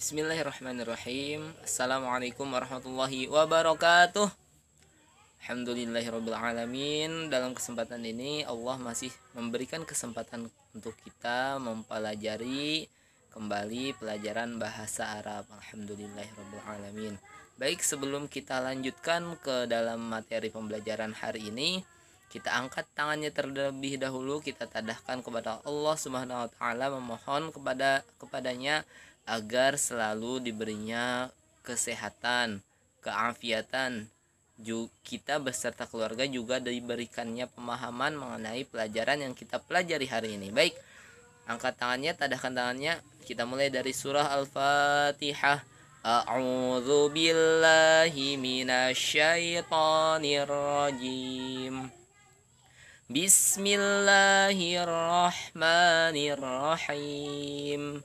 Bismillahirrahmanirrahim Assalamualaikum warahmatullahi wabarakatuh Alhamdulillahirrahmanirrahim Dalam kesempatan ini Allah masih memberikan kesempatan untuk kita mempelajari kembali pelajaran bahasa Arab Alhamdulillahirrabbilalamin Baik sebelum kita lanjutkan ke dalam materi pembelajaran hari ini kita angkat tangannya terlebih dahulu kita tadahkan kepada Allah Subhanahu wa taala memohon kepada kepadanya agar selalu diberinya kesehatan, keafiatan. Kita beserta keluarga juga diberikannya pemahaman mengenai pelajaran yang kita pelajari hari ini. Baik, angkat tangannya, tadahkan tangannya. Kita mulai dari surah Al-Fatihah. A'udzu billahi minasyaitonir rajim. Bismillahirrahmanirrahim.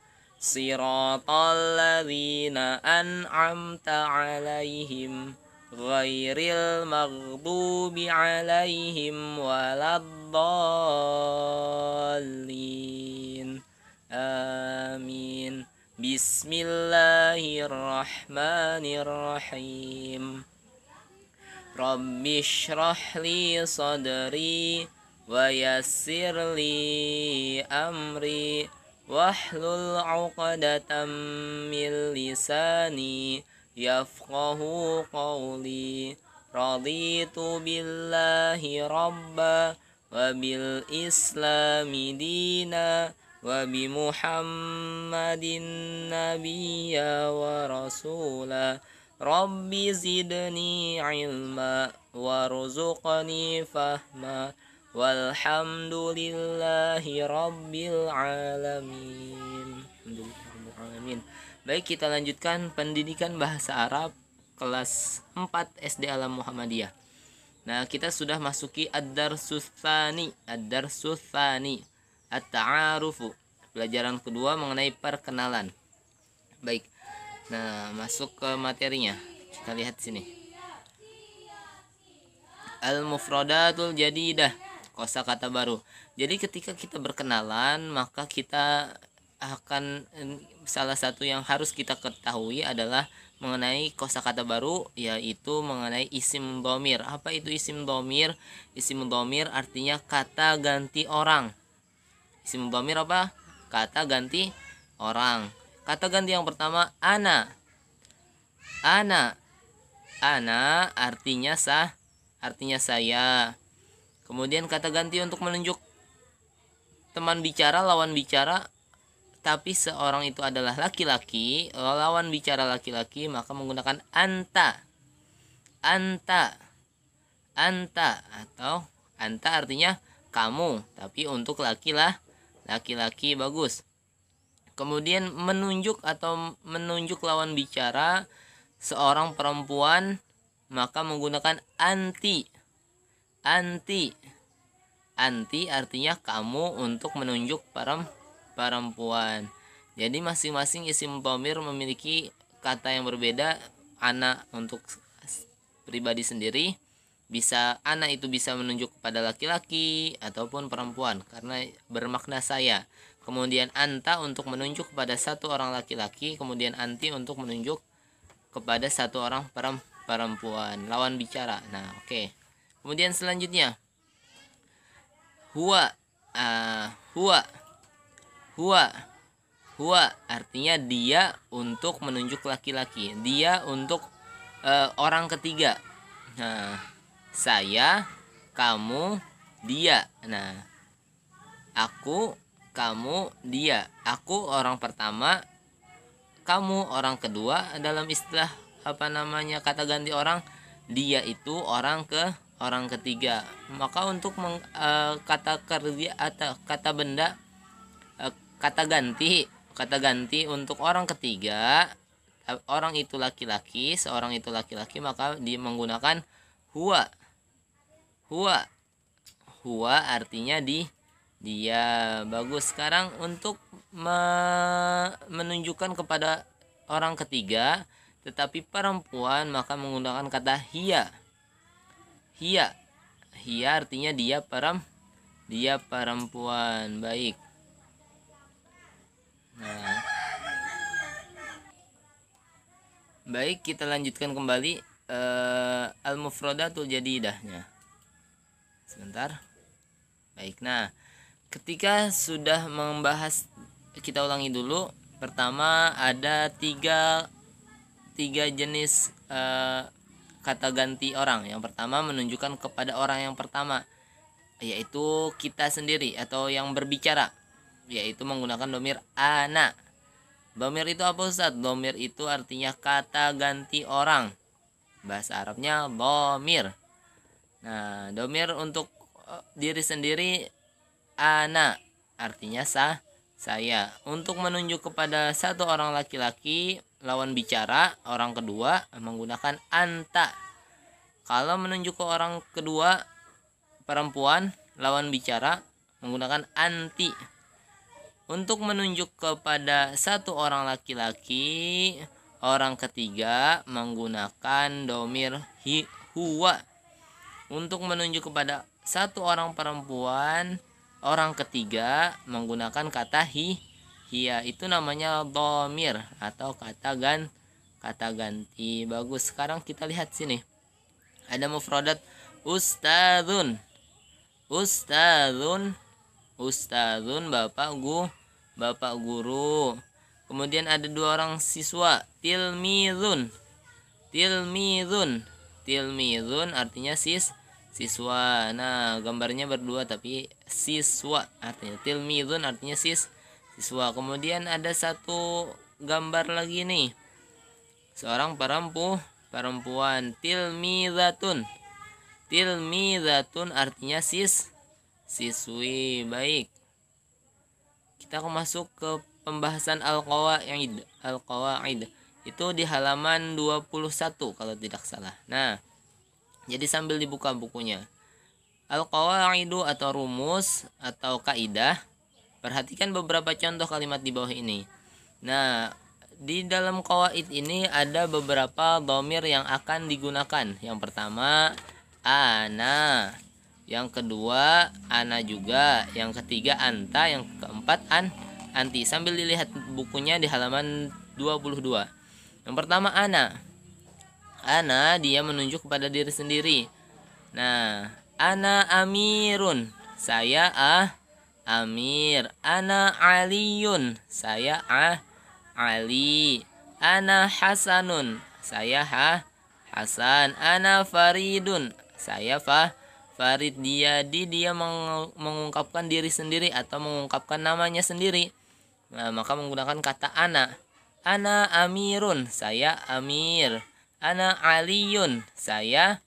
صراط الذين أنعمت عليهم غير المغضوب عليهم ولا الضالين آمين بسم الله الرحمن الرحيم رب اشرح لي صدري ويسر لي أمري واحلل عقدة من لساني يفقه قولي رضيت بالله ربا وبالإسلام دينا وبمحمد نبيا ورسولا رب زدني علما وارزقني فهما Walhamdulillahi Rabbil Alamin Baik kita lanjutkan pendidikan bahasa Arab kelas 4 SD Alam Muhammadiyah Nah kita sudah masuki Ad-Darsus Thani Ad-Darsus Thani At-Ta'arufu Pelajaran kedua mengenai perkenalan Baik Nah masuk ke materinya Kita lihat sini Al-Mufradatul Jadidah kosa kata baru. Jadi ketika kita berkenalan, maka kita akan eh, salah satu yang harus kita ketahui adalah mengenai kosa kata baru yaitu mengenai isim domir apa itu isim domir isim domir artinya kata ganti orang isim domir apa kata ganti orang kata ganti yang pertama ana ana ana artinya sah artinya saya Kemudian kata ganti untuk menunjuk teman bicara, lawan bicara, tapi seorang itu adalah laki-laki, lawan bicara laki-laki, maka menggunakan anta. Anta. Anta atau anta artinya kamu, tapi untuk laki-lah, laki-laki bagus. Kemudian menunjuk atau menunjuk lawan bicara seorang perempuan maka menggunakan anti anti anti artinya kamu untuk menunjuk perempuan jadi masing-masing isim pamir memiliki kata yang berbeda Anak untuk pribadi sendiri bisa anak itu bisa menunjuk kepada laki-laki ataupun perempuan karena bermakna saya kemudian anta untuk menunjuk kepada satu orang laki-laki kemudian anti untuk menunjuk kepada satu orang perempuan lawan bicara nah oke okay. Kemudian selanjutnya Hua uh, ah, Hua Hua huwa artinya dia untuk menunjuk laki-laki, dia untuk uh, orang ketiga. Nah, saya, kamu, dia. Nah, aku, kamu, dia. Aku orang pertama, kamu orang kedua dalam istilah apa namanya kata ganti orang dia itu orang ke orang ketiga. Maka untuk meng, e, kata kerja atau kata benda e, kata ganti, kata ganti untuk orang ketiga eh, orang itu laki-laki, seorang itu laki-laki maka dia menggunakan hua hua hua artinya di dia bagus sekarang untuk me menunjukkan kepada orang ketiga tetapi perempuan maka menggunakan kata hia Hia. Hia artinya dia param dia perempuan. Baik. Nah. Baik, kita lanjutkan kembali uh, eh, al jadi dahnya. Sebentar. Baik. Nah, ketika sudah membahas kita ulangi dulu. Pertama ada tiga tiga jenis uh, kata ganti orang. Yang pertama menunjukkan kepada orang yang pertama yaitu kita sendiri atau yang berbicara yaitu menggunakan domir ana. Domir itu apa Ustaz? Domir itu artinya kata ganti orang. Bahasa Arabnya domir. Nah, domir untuk e, diri sendiri ana artinya sah saya untuk menunjuk kepada satu orang laki-laki lawan bicara orang kedua menggunakan anta. Kalau menunjuk ke orang kedua perempuan lawan bicara menggunakan anti. Untuk menunjuk kepada satu orang laki-laki, orang ketiga menggunakan domir hi, huwa. Untuk menunjuk kepada satu orang perempuan, orang ketiga menggunakan kata hi Iya itu namanya domir atau kata gan kata ganti. Bagus. Sekarang kita lihat sini. Ada mufradat ustadzun. Ustadzun ustadzun bapak gu bapak guru. Kemudian ada dua orang siswa, tilmizun. Tilmizun. Tilmizun artinya sis siswa. Nah, gambarnya berdua tapi siswa artinya tilmizun artinya sis siswa kemudian ada satu gambar lagi nih seorang perempu perempuan tilmizatun tilmizatun artinya sis siswi baik kita akan masuk ke pembahasan al-qawaid al-qawaid itu di halaman 21 kalau tidak salah nah jadi sambil dibuka bukunya al-qawaidu atau rumus atau kaidah Perhatikan beberapa contoh kalimat di bawah ini. Nah, di dalam kawaid ini ada beberapa domir yang akan digunakan. Yang pertama, ana. Yang kedua, ana juga. Yang ketiga, anta. Yang keempat, an. Anti. Sambil dilihat bukunya di halaman 22. Yang pertama, ana. Ana, dia menunjuk kepada diri sendiri. Nah, ana amirun. Saya ah Amir. Ana Aliun, Saya ah Ali. Ana Hasanun. Saya ha ah, Hasan. Ana Faridun. Saya fa Farid Dia di dia mengungkapkan diri sendiri atau mengungkapkan namanya sendiri. Nah, maka menggunakan kata ana. Ana Amirun, saya Amir. Ana Aliun, saya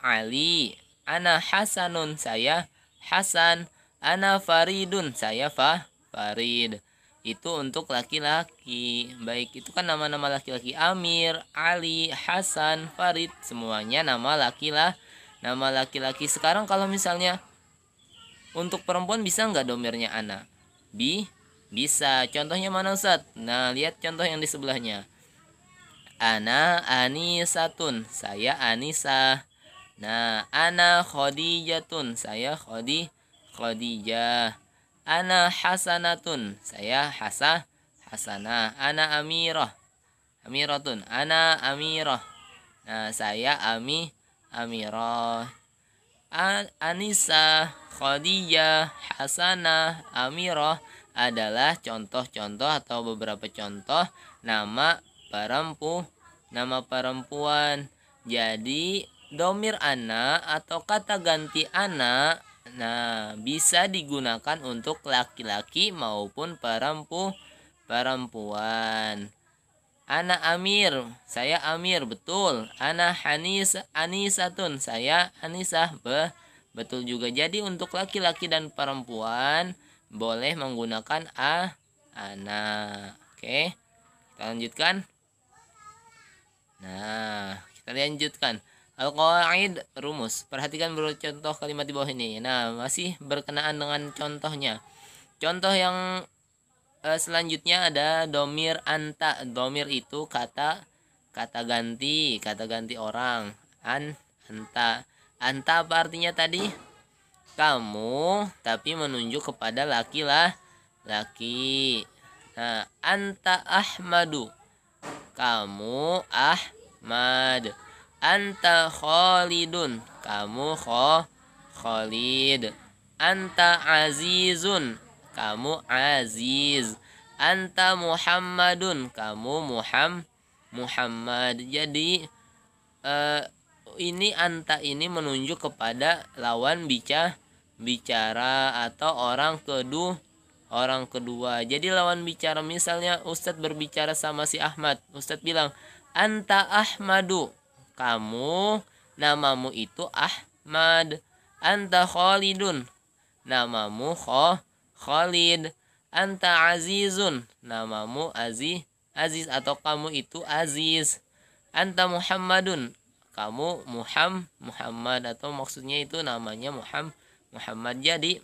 Ali. Ana Hasanun, saya Hasan. Ana Faridun, saya Fah Farid. Itu untuk laki-laki. Baik, itu kan nama-nama laki-laki Amir, Ali, Hasan, Farid, semuanya nama laki-laki. Nama laki-laki sekarang kalau misalnya untuk perempuan bisa nggak domirnya Ana? Bi bisa. Contohnya mana Ustaz? Nah, lihat contoh yang di sebelahnya. Ana Anisatun, saya Anisa. Nah, Ana Khadijatun, saya Khadijah. Khadijah. Ana hasanatun. Saya hasah hasanah. Ana amirah. Amiratun. Ana amirah. Nah, saya ami amirah. Anisa, Khadijah, Hasanah, Amirah adalah contoh-contoh atau beberapa contoh nama perempu nama perempuan. Jadi domir anak atau kata ganti anak Nah, bisa digunakan untuk laki-laki maupun perempu perempuan. Ana Amir, saya Amir, betul. Ana Hanis, Anisatun, saya Anisah, be, betul juga. Jadi untuk laki-laki dan perempuan boleh menggunakan a, ana. Oke, kita lanjutkan. Nah, kita lanjutkan. Al-Qaid rumus. Perhatikan bro contoh kalimat di bawah ini. Nah, masih berkenaan dengan contohnya. Contoh yang uh, selanjutnya ada domir anta. Domir itu kata kata ganti, kata ganti orang. An, anta. Anta apa artinya tadi? Kamu, tapi menunjuk kepada laki lah. Laki. Nah, anta Ahmadu. Kamu Ahmad. Anta Khalidun. Kamu kho Khalid. Anta Azizun. Kamu Aziz. Anta Muhammadun. Kamu Muham Muhammad. Jadi uh, ini anta ini menunjuk kepada lawan bicah bicara atau orang kedua orang kedua. Jadi lawan bicara misalnya Ustadz berbicara sama si Ahmad. Ustadz bilang, Anta Ahmadu. Kamu namamu itu Ahmad. Anta Khalidun. Namamu Kho, Khalid. Anta Azizun. Namamu Aziz. Aziz atau kamu itu Aziz. Anta Muhammadun. Kamu Muhammad, Muhammad atau maksudnya itu namanya Muhammad. Muhammad. Jadi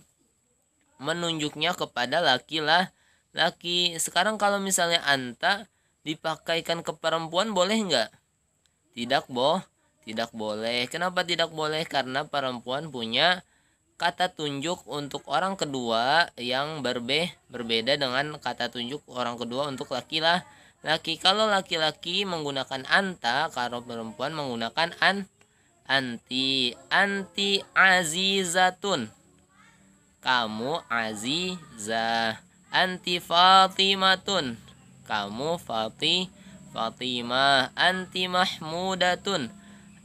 menunjuknya kepada laki lah laki. Sekarang kalau misalnya anta dipakaikan ke perempuan boleh nggak? Tidak boh, tidak boleh. Kenapa tidak boleh? Karena perempuan punya kata tunjuk untuk orang kedua yang berbe berbeda dengan kata tunjuk orang kedua untuk laki-laki. Laki kalau laki-laki menggunakan anta, kalau perempuan menggunakan an anti anti azizatun. Kamu azizah anti fatimatun. Kamu fatih Fatimah anti mahmudatun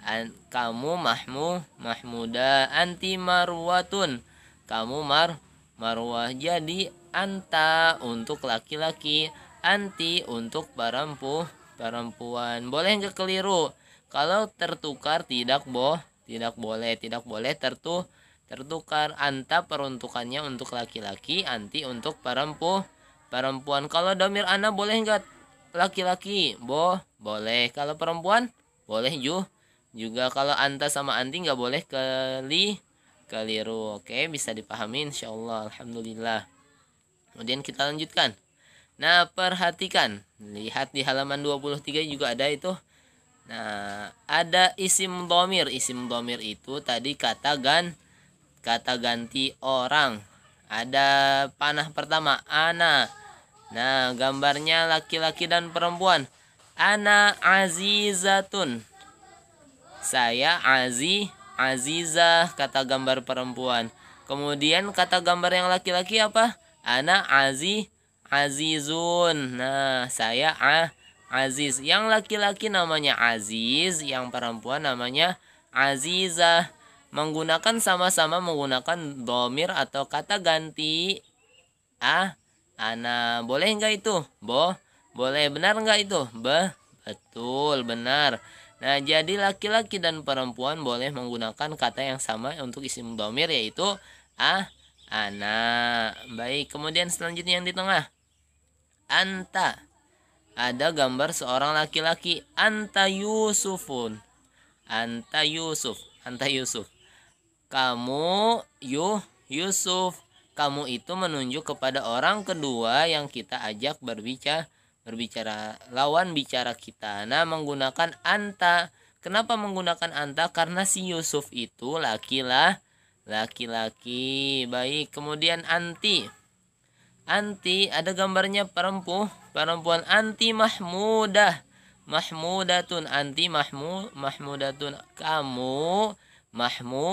An, kamu mahmu mahmuda anti marwatun kamu mar marwah jadi anta untuk laki-laki anti untuk perempu perempuan boleh nggak keliru kalau tertukar tidak boh tidak boleh tidak boleh tertu tertukar anta peruntukannya untuk laki-laki anti untuk perempu perempuan kalau domir ana boleh nggak laki-laki boh boleh kalau perempuan boleh ju juga kalau anta sama anti nggak boleh keli keliru oke bisa dipahami insyaallah alhamdulillah kemudian kita lanjutkan nah perhatikan lihat di halaman 23 juga ada itu nah ada isim domir isim domir itu tadi kata gan kata ganti orang ada panah pertama ana Nah, gambarnya laki-laki dan perempuan. Ana azizatun. Saya aziz, azizah kata gambar perempuan. Kemudian kata gambar yang laki-laki apa? Ana aziz, azizun. Nah, saya ah aziz. Yang laki-laki namanya aziz, yang perempuan namanya azizah. Menggunakan sama-sama menggunakan domir atau kata ganti. Ah, Ana boleh nggak itu? Bo, boleh benar nggak itu? Be, betul benar. Nah, jadi laki-laki dan perempuan boleh menggunakan kata yang sama untuk isim domir yaitu ah, ana. Baik, kemudian selanjutnya yang di tengah. Anta. Ada gambar seorang laki-laki Anta Yusufun. Anta Yusuf, Anta Yusuf. Kamu Yuh Yusuf kamu itu menunjuk kepada orang kedua yang kita ajak berbicara berbicara lawan bicara kita. Nah, menggunakan anta. Kenapa menggunakan anta? Karena si Yusuf itu lakilah laki-laki. Baik, kemudian anti. Anti ada gambarnya perempuan, perempuan anti Mahmudah. Mahmudatun anti Mahmu Mahmudatun kamu Mahmu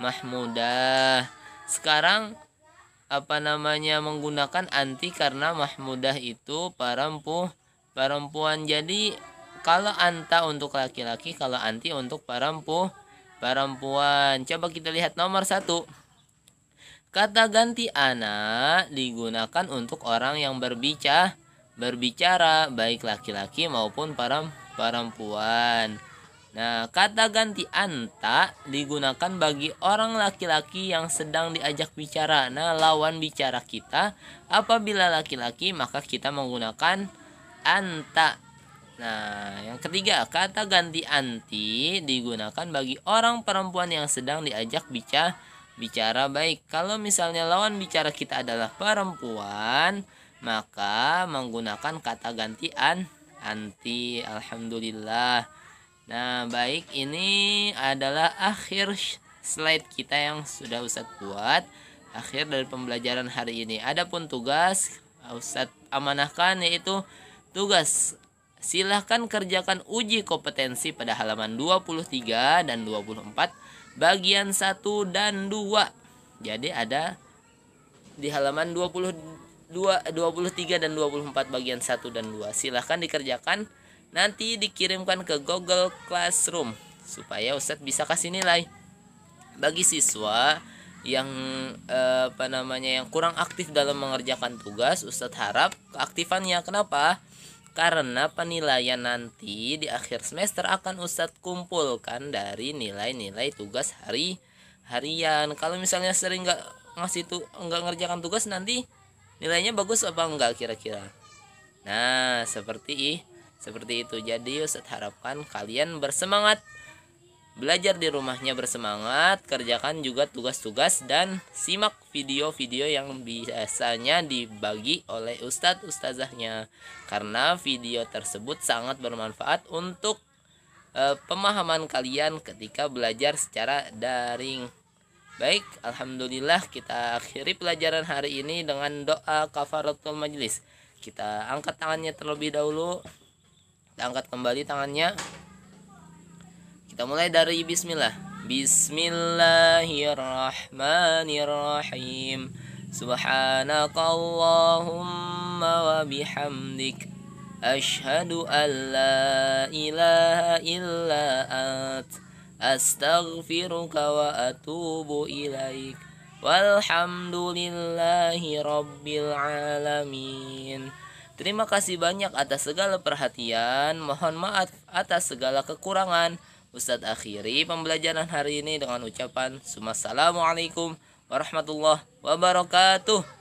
Mahmudah. Sekarang apa namanya menggunakan anti karena mahmudah itu perempuan perempuan jadi kalau anta untuk laki-laki kalau anti untuk perempuan perempuan coba kita lihat nomor satu kata ganti anak digunakan untuk orang yang berbicara berbicara baik laki-laki maupun perempuan Nah, kata ganti anta digunakan bagi orang laki-laki yang sedang diajak bicara. Nah, lawan bicara kita apabila laki-laki maka kita menggunakan anta. Nah, yang ketiga, kata ganti anti digunakan bagi orang perempuan yang sedang diajak bicara bicara baik. Kalau misalnya lawan bicara kita adalah perempuan, maka menggunakan kata ganti anti. Alhamdulillah. Nah baik ini adalah akhir slide kita yang sudah Ustadz buat Akhir dari pembelajaran hari ini Adapun tugas Ustadz amanahkan yaitu tugas Silahkan kerjakan uji kompetensi pada halaman 23 dan 24 bagian 1 dan 2 Jadi ada di halaman 22, 23 dan 24 bagian 1 dan 2 Silahkan dikerjakan nanti dikirimkan ke Google Classroom supaya Ustadz bisa kasih nilai bagi siswa yang eh, apa namanya yang kurang aktif dalam mengerjakan tugas Ustadz harap keaktifannya kenapa karena penilaian nanti di akhir semester akan Ustadz kumpulkan dari nilai-nilai tugas hari harian kalau misalnya sering nggak ngasih tuh nggak ngerjakan tugas nanti nilainya bagus apa enggak kira-kira nah seperti ini seperti itu. Jadi Ustadz harapkan kalian bersemangat belajar di rumahnya bersemangat, kerjakan juga tugas-tugas dan simak video-video yang biasanya dibagi oleh ustadz ustazahnya karena video tersebut sangat bermanfaat untuk e, pemahaman kalian ketika belajar secara daring. Baik, alhamdulillah kita akhiri pelajaran hari ini dengan doa kafaratul majlis. Kita angkat tangannya terlebih dahulu kita angkat kembali tangannya kita mulai dari bismillah bismillahirrahmanirrahim subhanakallahumma wa bihamdik ashadu an la ilaha illa at astaghfiruka wa atubu ilaik walhamdulillahi rabbil alamin Terima kasih banyak atas segala perhatian. Mohon maaf atas segala kekurangan. Ustadz akhiri pembelajaran hari ini dengan ucapan Assalamualaikum warahmatullahi wabarakatuh.